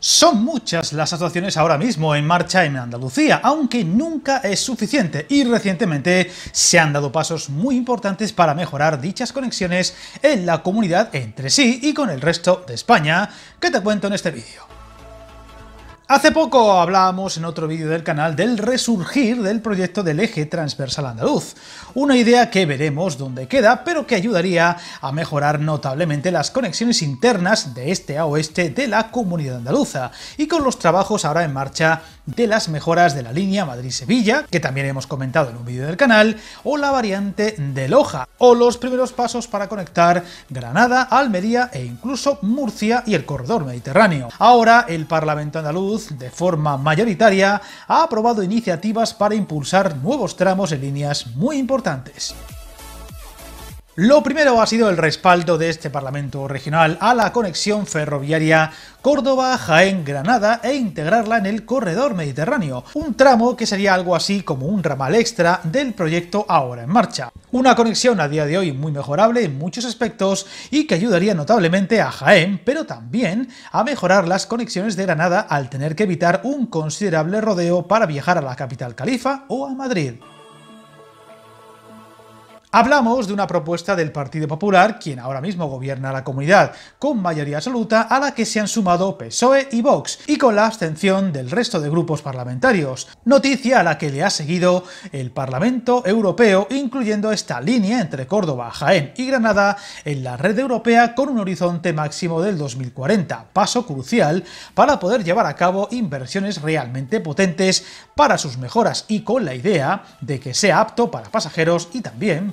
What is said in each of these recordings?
Son muchas las actuaciones ahora mismo en marcha en Andalucía, aunque nunca es suficiente y recientemente se han dado pasos muy importantes para mejorar dichas conexiones en la comunidad entre sí y con el resto de España, que te cuento en este vídeo. Hace poco hablábamos en otro vídeo del canal del resurgir del proyecto del eje transversal andaluz, una idea que veremos dónde queda, pero que ayudaría a mejorar notablemente las conexiones internas de este a oeste de la comunidad andaluza, y con los trabajos ahora en marcha de las mejoras de la línea Madrid-Sevilla, que también hemos comentado en un vídeo del canal, o la variante de Loja, o los primeros pasos para conectar Granada, Almería e incluso Murcia y el corredor mediterráneo. Ahora el Parlamento andaluz de forma mayoritaria, ha aprobado iniciativas para impulsar nuevos tramos en líneas muy importantes. Lo primero ha sido el respaldo de este Parlamento regional a la conexión ferroviaria Córdoba-Jaén-Granada e integrarla en el corredor mediterráneo, un tramo que sería algo así como un ramal extra del proyecto ahora en marcha. Una conexión a día de hoy muy mejorable en muchos aspectos y que ayudaría notablemente a Jaén, pero también a mejorar las conexiones de Granada al tener que evitar un considerable rodeo para viajar a la capital califa o a Madrid. Hablamos de una propuesta del Partido Popular, quien ahora mismo gobierna la comunidad, con mayoría absoluta a la que se han sumado PSOE y Vox, y con la abstención del resto de grupos parlamentarios, noticia a la que le ha seguido el Parlamento Europeo, incluyendo esta línea entre Córdoba, Jaén y Granada en la red europea con un horizonte máximo del 2040, paso crucial para poder llevar a cabo inversiones realmente potentes para sus mejoras y con la idea de que sea apto para pasajeros y también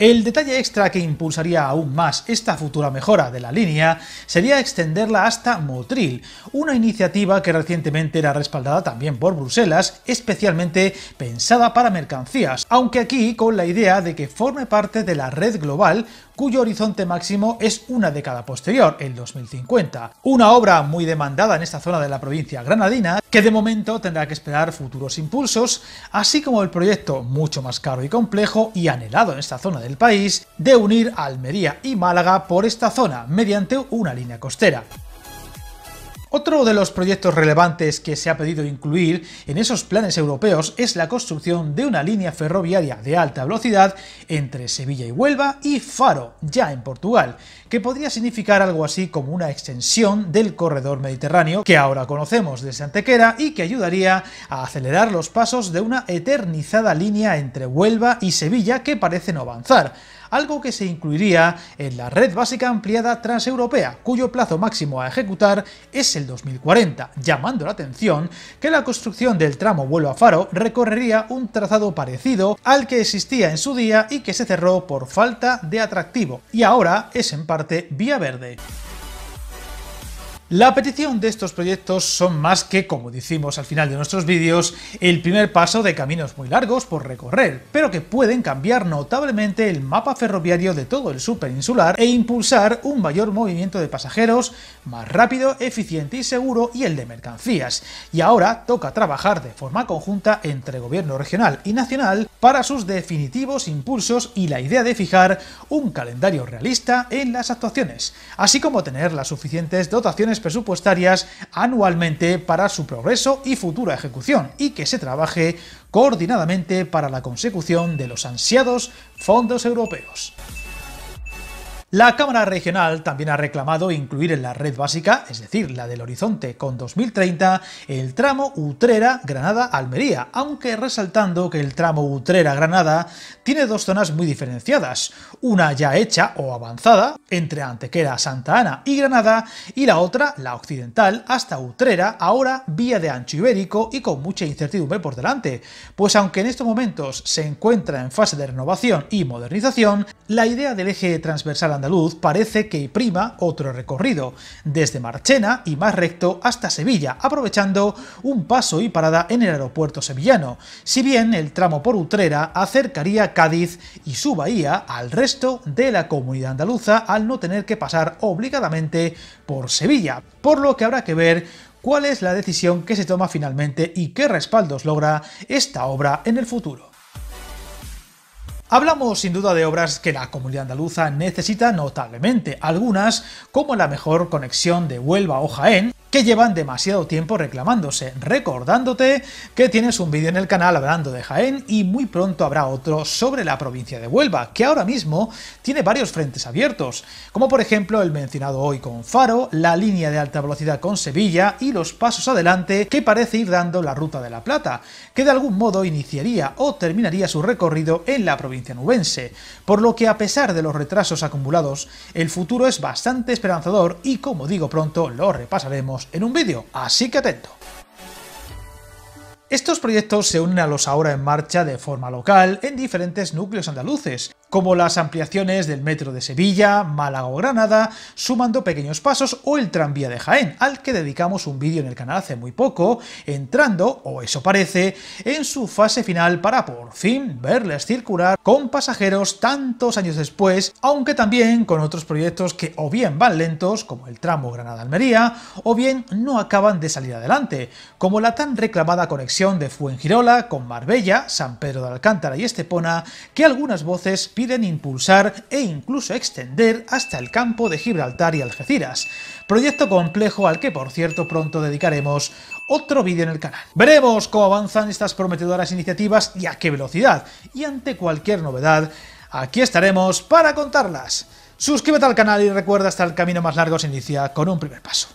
El detalle extra que impulsaría aún más esta futura mejora de la línea sería extenderla hasta Motril, una iniciativa que recientemente era respaldada también por Bruselas, especialmente pensada para mercancías, aunque aquí con la idea de que forme parte de la red global cuyo horizonte máximo es una década posterior, el 2050. Una obra muy demandada en esta zona de la provincia granadina, que de momento tendrá que esperar futuros impulsos, así como el proyecto mucho más caro y complejo y anhelado en esta zona del país, de unir Almería y Málaga por esta zona mediante una línea costera. Otro de los proyectos relevantes que se ha pedido incluir en esos planes europeos es la construcción de una línea ferroviaria de alta velocidad entre Sevilla y Huelva y Faro, ya en Portugal, que podría significar algo así como una extensión del corredor mediterráneo que ahora conocemos desde Antequera y que ayudaría a acelerar los pasos de una eternizada línea entre Huelva y Sevilla que parece no avanzar algo que se incluiría en la Red Básica Ampliada Transeuropea, cuyo plazo máximo a ejecutar es el 2040, llamando la atención que la construcción del tramo vuelo a Faro recorrería un trazado parecido al que existía en su día y que se cerró por falta de atractivo, y ahora es en parte vía verde. La petición de estos proyectos son más que, como decimos al final de nuestros vídeos, el primer paso de caminos muy largos por recorrer, pero que pueden cambiar notablemente el mapa ferroviario de todo el superinsular e impulsar un mayor movimiento de pasajeros, más rápido, eficiente y seguro, y el de mercancías. Y ahora toca trabajar de forma conjunta entre gobierno regional y nacional para sus definitivos impulsos y la idea de fijar un calendario realista en las actuaciones, así como tener las suficientes dotaciones presupuestarias anualmente para su progreso y futura ejecución, y que se trabaje coordinadamente para la consecución de los ansiados fondos europeos. La Cámara Regional también ha reclamado incluir en la red básica, es decir, la del horizonte con 2030, el tramo Utrera-Granada-Almería, aunque resaltando que el tramo Utrera-Granada tiene dos zonas muy diferenciadas, una ya hecha o avanzada, entre Antequera, Santa Ana y Granada, y la otra, la occidental, hasta Utrera, ahora vía de ancho ibérico y con mucha incertidumbre por delante, pues aunque en estos momentos se encuentra en fase de renovación y modernización, la idea del eje transversal andaluz parece que prima otro recorrido, desde Marchena y más recto hasta Sevilla, aprovechando un paso y parada en el aeropuerto sevillano, si bien el tramo por Utrera acercaría Cádiz y su bahía al resto de la comunidad andaluza al no tener que pasar obligadamente por Sevilla, por lo que habrá que ver cuál es la decisión que se toma finalmente y qué respaldos logra esta obra en el futuro. Hablamos sin duda de obras que la comunidad andaluza necesita notablemente, algunas como la mejor conexión de Huelva o Jaén, que llevan demasiado tiempo reclamándose, recordándote que tienes un vídeo en el canal hablando de Jaén y muy pronto habrá otro sobre la provincia de Huelva, que ahora mismo tiene varios frentes abiertos, como por ejemplo el mencionado hoy con Faro, la línea de alta velocidad con Sevilla y los pasos adelante que parece ir dando la Ruta de la Plata, que de algún modo iniciaría o terminaría su recorrido en la provincia nubense, por lo que a pesar de los retrasos acumulados, el futuro es bastante esperanzador y como digo pronto lo repasaremos en un vídeo, así que atento. Estos proyectos se unen a los ahora en marcha de forma local en diferentes núcleos andaluces, como las ampliaciones del metro de Sevilla, Málaga o Granada, sumando pequeños pasos o el tranvía de Jaén, al que dedicamos un vídeo en el canal hace muy poco, entrando, o eso parece, en su fase final para por fin verles circular con pasajeros tantos años después, aunque también con otros proyectos que o bien van lentos, como el tramo Granada-Almería, o bien no acaban de salir adelante, como la tan reclamada conexión de Fuengirola con Marbella, San Pedro de Alcántara y Estepona, que algunas voces piden deciden impulsar e incluso extender hasta el campo de Gibraltar y Algeciras, proyecto complejo al que por cierto pronto dedicaremos otro vídeo en el canal. Veremos cómo avanzan estas prometedoras iniciativas y a qué velocidad, y ante cualquier novedad, aquí estaremos para contarlas. Suscríbete al canal y recuerda hasta el camino más largo se inicia con un primer paso.